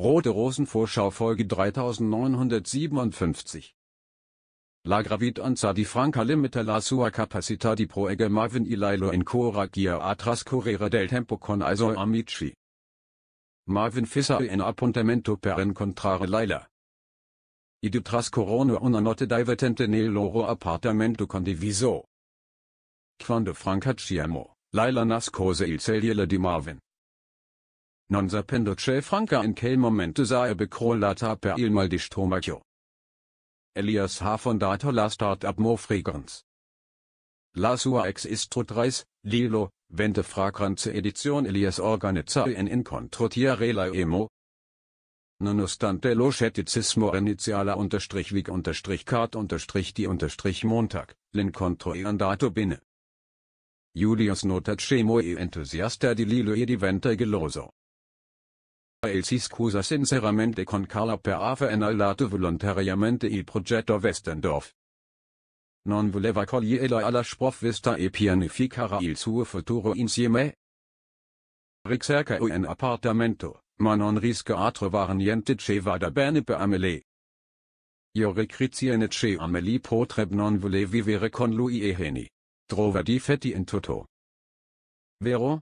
Rote Rosenvorschau Folge 3957 La gravidanza di Franca limita la sua capacità di proegemarvin ilailo incoraggia a trascorrere del tempo con i suoi amici. Marvin fissa in appuntamento per incontrare Laila. I due trascorrono una notte divertente nel loro appartamento condiviso. Quando Franca ci amò, Laila nascose il celiele di Marvin. Non sapendo sapendoce Franca in quel momento sarebbe becrollata per il mal di stomacchio. Elias ha fondato la start up Mo Fragrance. La sua ex istro reis, Lilo, vente fragranze edition Elias organizza in incontro tiare la emo. Nonostante lo scetticismo iniziale unterstrich week unterstrich card unterstrich die unterstrich Montag, l'incontro e andato bene. Julius nota scemo e enthusiasta di Lilo e di vente geloso si scusa sinceramente con Carla per aver annullato volontariamente il progetto Westendorf. Non voleva cogliere alla sprovvista e pianificare il suo futuro insieme? Ricerca un appartamento, ma non risca a trovare niente che vada bene per Amelie. Io ricrizione che Amelie potrebbe non voler vivere con lui e Heni. Trova difetti in tutto. Vero?